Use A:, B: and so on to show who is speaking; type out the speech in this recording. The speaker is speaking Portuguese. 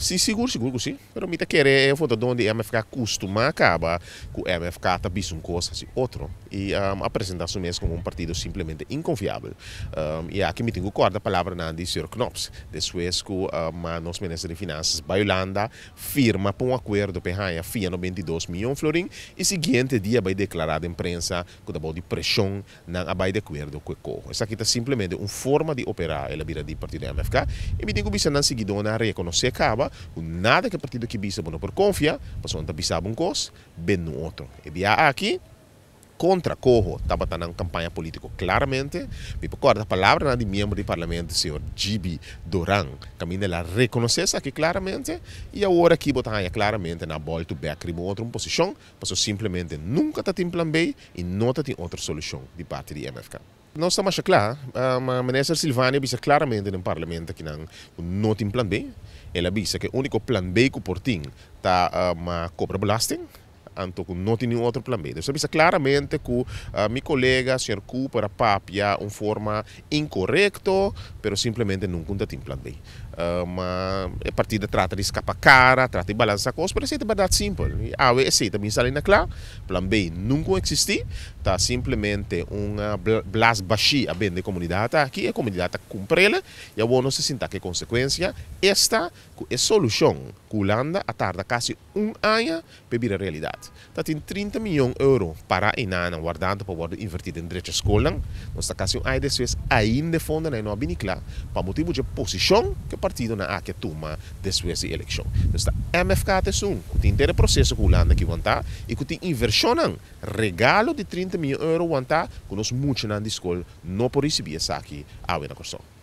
A: Sim, seguro, seguro, sim. Pero eh, me querer, eu vou onde eu MFK ficar acostumar acaba, a MFK ficar tabis um coisa assim, outro. E um, apresentação mesmo como um partido simplesmente inconfiável. Um, e aqui me tenho corda uh, a palavra na de Sr. Knops, de Suesco, um, nosso ministro de Finanças, Baiolanda, firma para um acordo para a FIA 92 milhões florins e seguinte dia vai declarar a imprensa que a de pressão não vai de acordo com o corpo. Isso aqui está simplesmente uma forma de operar a vida do partido da MFK e me tenho que não seguidona reconhecer acaba o nada que o partido que bisa não por confia, pessoa não bisa um cos, bem no outro. E bia aqui, contra Corro, estava tá na campanha política claramente. Me recordo a palavra né, de membro do parlamento, senhor Gb Doran, caminha ela reconhecer isso aqui claramente e agora aqui botar claramente na volta back de outra posição, passou simplesmente nunca está em plan B e não está em outra solução de parte de MFK não está mais claro, ah, a ministra Silvânia disse claramente no parlamento que não, não tem plano B. Ela disse que o único plano B que o Portinho ah, está a cobrar blasting, que não tem nenhum outro planeta. Você pensa claramente que uh, meu colega, o Sr. Cooper, a papia, uma forma incorreta, mas simplesmente nunca tem plano B. Uh, mas a partida trata de escapar cara, trata de balançar coisas, mas é verdade simples. A, B, C também está na clara, plan B nunca existiu, está simplesmente uma blas baixi a bem da comunidade aqui, a comunidade cumpre ela, e a não se sinta que consequência esta é a solução que a tarda quase um ano para vir a realidade dat in 30 milhões de euros para inanen guardando para worden invertido em direitos escolan. Nossa ocasião aí de suas ainda fonda na bini clara para motivo de posição que o partido na aque toma de suas eleição. Então está MFK te sum, que tem inteiro processo que Holanda que aguentar e que tem inversionan regalo de 30 milhões euros aguentar que muitos muito na escola não por receber essa aqui a na